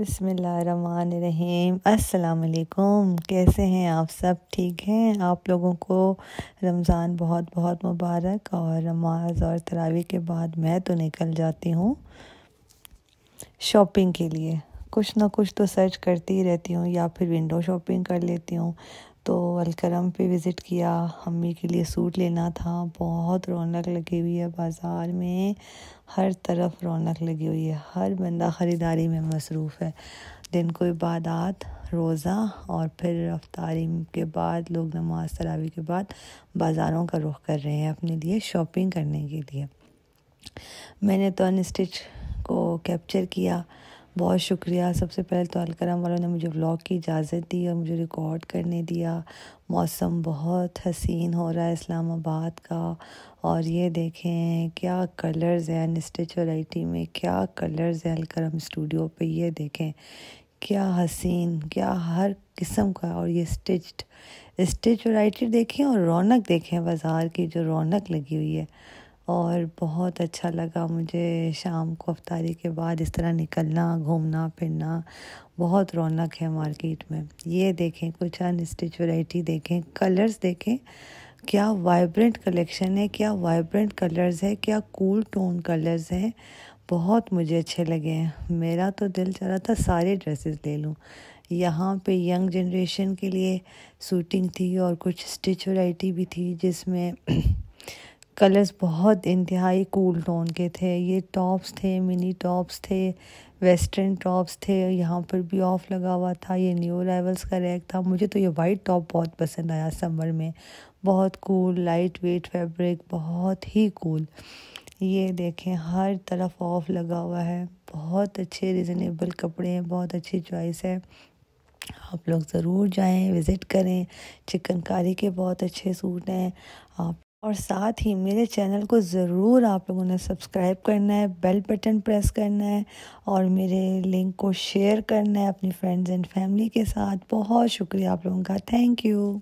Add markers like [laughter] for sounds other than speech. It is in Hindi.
बसमीम अल्लाम कैसे हैं आप सब ठीक हैं आप लोगों को रमज़ान बहुत बहुत मुबारक और नमाज और तरावी के बाद मैं तो निकल जाती हूँ शॉपिंग के लिए कुछ ना कुछ तो सर्च करती ही रहती हूँ या फिर विंडो शॉपिंग कर लेती हूँ तो अलकरम पे विज़िट किया हम्मी के लिए सूट लेना था बहुत रौनक लगी हुई है बाज़ार में हर तरफ रौनक लगी हुई है हर बंदा ख़रीदारी में मसरूफ़ है दिन को इबादत रोज़ा और फिर रफ्तारी के बाद लोग नमाज तलावी के बाद बाज़ारों का रुख कर रहे हैं अपने लिए शॉपिंग करने के लिए मैंने तो अन को कैप्चर किया बहुत शुक्रिया सबसे पहले तो अलकरम वालों ने मुझे व्लॉग की इजाज़त दी और मुझे रिकॉर्ड करने दिया मौसम बहुत हसीन हो रहा है इस्लामाबाद का और ये देखें क्या कलर्स हैं वाइटी में क्या कलर्स हैं अलकरम स्टूडियो पे ये देखें क्या हसीन क्या हर किस्म का और ये स्टिच्ड स्टिच वाइटी देखें और रौनक देखें बाज़ार की जो रौनक लगी हुई है और बहुत अच्छा लगा मुझे शाम को अफ्तारी के बाद इस तरह निकलना घूमना फिरना बहुत रौनक है मार्केट में ये देखें कुछ अन स्टिच देखें कलर्स देखें क्या वाइब्रेंट कलेक्शन है क्या वाइब्रेंट कलर्स है क्या कूल टोन कलर्स हैं बहुत मुझे अच्छे लगे हैं मेरा तो दिल चाह रहा था सारे ड्रेसेस ले लूँ यहाँ पे यंग जनरेशन के लिए सूटिंग थी और कुछ स्टिच वाइटी भी थी जिसमें [clears throat] कलर्स बहुत इंतहाई कूल टोन के थे ये टॉप्स थे मिनी टॉप्स थे वेस्टर्न टॉप्स थे यहाँ पर भी ऑफ लगा हुआ था ये न्यू अराइवल्स का रैक था मुझे तो ये वाइट टॉप बहुत पसंद आया समर में बहुत कूल लाइट वेट फैब्रिक बहुत ही कूल ये देखें हर तरफ ऑफ लगा हुआ है बहुत अच्छे रिजनेबल कपड़े हैं बहुत अच्छी चॉइस है आप लोग ज़रूर जाएं विज़िट करें चिकनकारी के बहुत अच्छे सूट हैं आप और साथ ही मेरे चैनल को ज़रूर आप लोगों ने सब्सक्राइब करना है बेल बटन प्रेस करना है और मेरे लिंक को शेयर करना है अपनी फ्रेंड्स एंड फैमिली के साथ बहुत शुक्रिया आप लोगों का थैंक यू